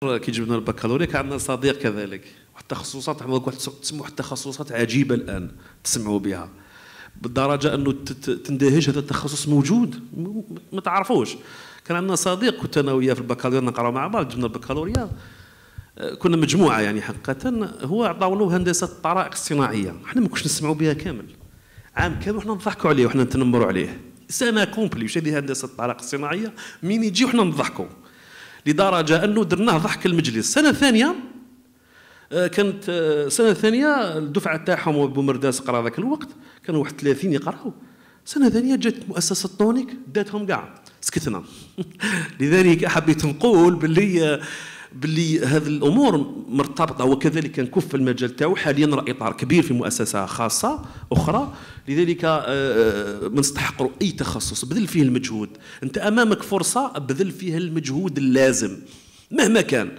كي جبنا البكالوريا كان عندنا صديق كذلك واحد التخصصات عمرك واحد تسمو واحد التخصصات عجيبه الان تسمعوا بها بالدرجه انه تندهش هذا التخصص موجود ما تعرفوش كان عندنا صديق كنت انا وياه في البكالوريا نقراو مع بعض جبنا البكالوريا آه، كنا مجموعه يعني حقيقه هو عطاو له هندسه الطرائق الصناعيه حنا ما كناش نسمعوا بها كامل عام كامل وحنا نضحكوا عليه وحنا نتنمروا عليه سنه كومبلي وش هذه هندسه الطرائق الصناعيه مين يجي وحنا نضحكوا لدرجه انه درناه ضحك المجلس سنة ثانية آه، كانت آه، سنة ثانية الدفعه تاعهم أبو مرداس قرا ذاك الوقت كانوا واحد 30 يقراو سنة ثانية جات مؤسسه طونيك داتهم كاع سكتنا لذلك حبيت نقول باللي آه، باللي هذه الامور مرتبطه وكذلك نكف المجال تاعو حاليا راه اطار كبير في مؤسسه خاصه اخرى لذلك آه، آه، ما نستحقوا اي تخصص بذل فيه المجهود انت امامك فرصه بذل فيها المجهود اللازم مهما كان